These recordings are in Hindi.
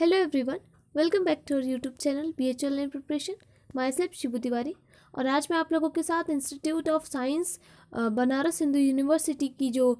hello everyone welcome back to our YouTube channel B H L preparation myself Shibu Tiwari और आज मैं आप लोगों के साथ institute of science Banaras Hindu university की जो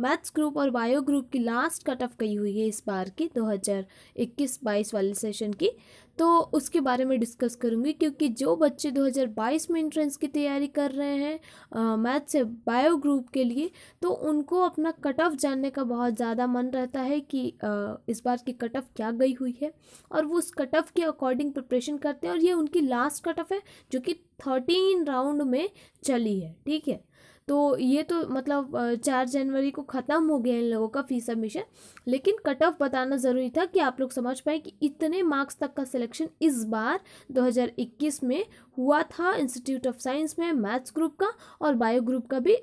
मैथ्स ग्रुप और बायो ग्रुप की लास्ट कट ऑफ कही हुई है इस बार की 2021-22 वाले सेशन की तो उसके बारे में डिस्कस करूँगी क्योंकि जो बच्चे 2022 में इंट्रेंस की तैयारी कर रहे हैं मैथ्स से बायो ग्रुप के लिए तो उनको अपना कट ऑफ जानने का बहुत ज़्यादा मन रहता है कि आ, इस बार की कट ऑफ क्या गई हुई है और वो उस कट ऑफ के अकॉर्डिंग प्रिपरेशन करते हैं और ये उनकी लास्ट कट ऑफ है जो कि थर्टीन राउंड में चली है ठीक है तो ये तो मतलब चार जनवरी को ख़त्म हो गया इन लोगों का फीस सबमिशन लेकिन कट ऑफ बताना ज़रूरी था कि आप लोग समझ पाए कि इतने मार्क्स तक का सिलेक्शन इस बार 2021 में हुआ था इंस्टीट्यूट ऑफ साइंस में मैथ्स ग्रुप का और बायो ग्रुप का भी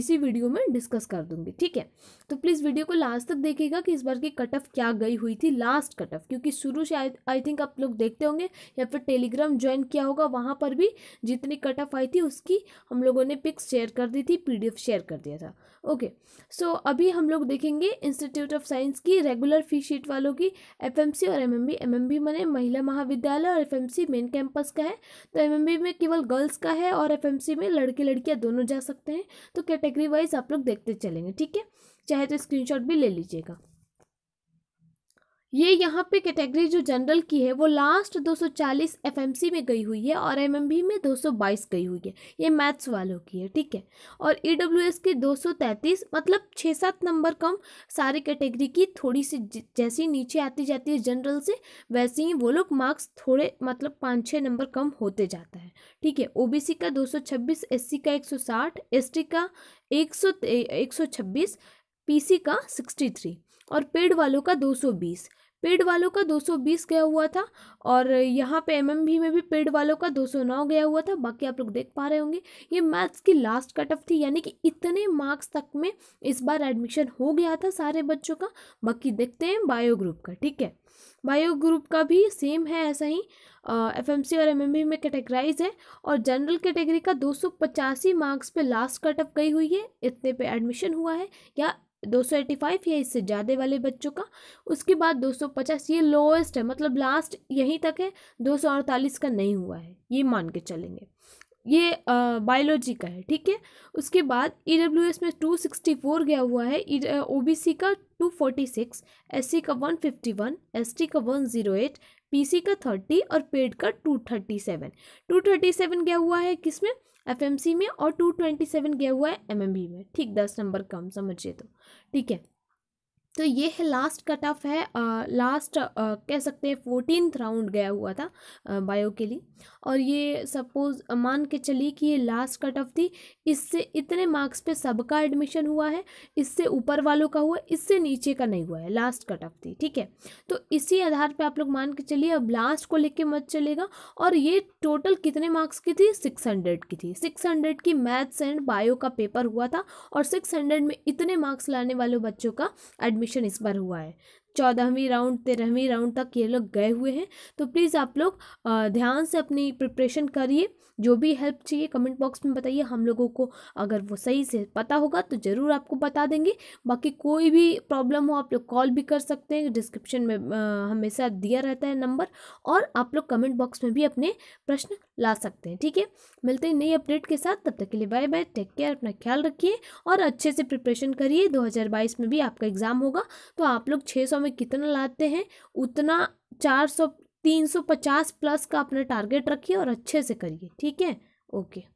इसी वीडियो में डिस्कस कर दूंगी ठीक है तो प्लीज़ वीडियो को लास्ट तक देखिएगा कि इस बार की कट ऑफ क्या गई हुई थी लास्ट कट ऑफ क्योंकि शुरू से आई थिंक आप लोग देखते होंगे या फिर टेलीग्राम ज्वाइन किया होगा वहाँ पर भी जितनी कट ऑफ आई थी उसकी हम लोगों ने पिक्स शेयर कर दी दी थी पी शेयर कर दिया था ओके सो so, अभी हम लोग देखेंगे इंस्टीट्यूट ऑफ साइंस की रेगुलर फी शीट वालों की एफ और एम बी मैंने महिला महाविद्यालय और एफ मेन कैंपस का है तो एम में केवल गर्ल्स का है और एफ में लड़के लड़कियाँ दोनों जा सकते हैं तो कैटेगरी वाइज आप लोग देखते चलेंगे ठीक है चाहे तो स्क्रीनशॉट भी ले लीजिएगा ये यहाँ पे कैटेगरी जो जनरल की है वो लास्ट 240 एफएमसी में गई हुई है और एमएमबी में 222 गई हुई है ये मैथ्स वालों की है ठीक है और ईडब्ल्यूएस की 233 मतलब छः सात नंबर कम सारे कैटेगरी की थोड़ी सी जैसी नीचे आती जाती है जनरल से वैसे ही वो लोग मार्क्स थोड़े मतलब पाँच छः नंबर कम होते जाता है ठीक है ओ का दो सौ का एक सौ का एक सौ एक सौ छब्बीस पीसी का 63 और पेड वालों का 220 पेड वालों का 220 गया हुआ था और यहाँ पे एमएमबी में भी पेड वालों का 209 गया हुआ था बाकी आप लोग देख पा रहे होंगे ये मैथ्स की लास्ट कट ऑफ थी यानी कि इतने मार्क्स तक में इस बार एडमिशन हो गया था सारे बच्चों का बाकी देखते हैं बायो ग्रुप का ठीक है बायो ग्रुप का भी सेम है ऐसा ही एफ और एम में कैटेगराइज है और जनरल कैटेगरी का दो मार्क्स पे लास्ट कट ऑफ गई हुई है इतने पे एडमिशन हुआ है या दो सौ एटी फाइव या इससे ज़्यादा वाले बच्चों का उसके बाद दो सौ पचास ये लोएस्ट है मतलब लास्ट यहीं तक है दो सौ अड़तालीस का नहीं हुआ है ये मान के चलेंगे ये बायोलॉजी का है ठीक है उसके बाद ई डब्ल्यू एस में टू सिक्सटी फोर गया हुआ है ओ बी सी का two forty six S C का one fifty one S T का one zero eight P C का थर्टी और पेड का two thirty seven two thirty seven गया हुआ है किस में एफ एम सी में और टू ट्वेंटी सेवन गया हुआ है एम एम बी में ठीक दस नंबर कम समझिए तो ठीक है तो ये है लास्ट कट ऑफ है लास्ट कह सकते हैं फोर्टीन राउंड गया हुआ था आ, बायो के लिए और ये सपोज मान के चलिए कि ये लास्ट कट ऑफ थी इससे इतने मार्क्स पे सबका एडमिशन हुआ है इससे ऊपर वालों का हुआ इससे नीचे का नहीं हुआ है लास्ट कट ऑफ थी ठीक है तो इसी आधार पे आप लोग मान के चलिए अब लास्ट को लेके मत चलेगा और ये टोटल कितने मार्क्स की थी सिक्स हंड्रेड की थी सिक्स हंड्रेड की मैथ्स एंड बायो का पेपर हुआ था और सिक्स हंड्रेड में इतने मार्क्स लाने वाले बच्चों का एडमिशन एडमिशन इस बार हुआ है चौदहवीं राउंड तेरहवीं राउंड तक ये लोग गए हुए हैं तो प्लीज़ आप लोग ध्यान से अपनी प्रिपरेशन करिए जो भी हेल्प चाहिए कमेंट बॉक्स में बताइए हम लोगों को अगर वो सही से पता होगा तो ज़रूर आपको बता देंगे बाकी कोई भी प्रॉब्लम हो आप लोग कॉल भी कर सकते हैं डिस्क्रिप्शन में हमेशा दिया रहता है नंबर और आप लोग कमेंट बॉक्स में भी अपने प्रश्न ला सकते हैं ठीक है मिलते हैं नई अपडेट के साथ तब तक के लिए बाय बाय टेक केयर अपना ख्याल रखिए और अच्छे से प्रिपरेशन करिए दो में भी आपका एग्ज़ाम होगा तो आप लोग छः सौ में कितना लाते हैं उतना चार सौ तीन सौ पचास प्लस का अपना टारगेट रखिए और अच्छे से करिए ठीक है ओके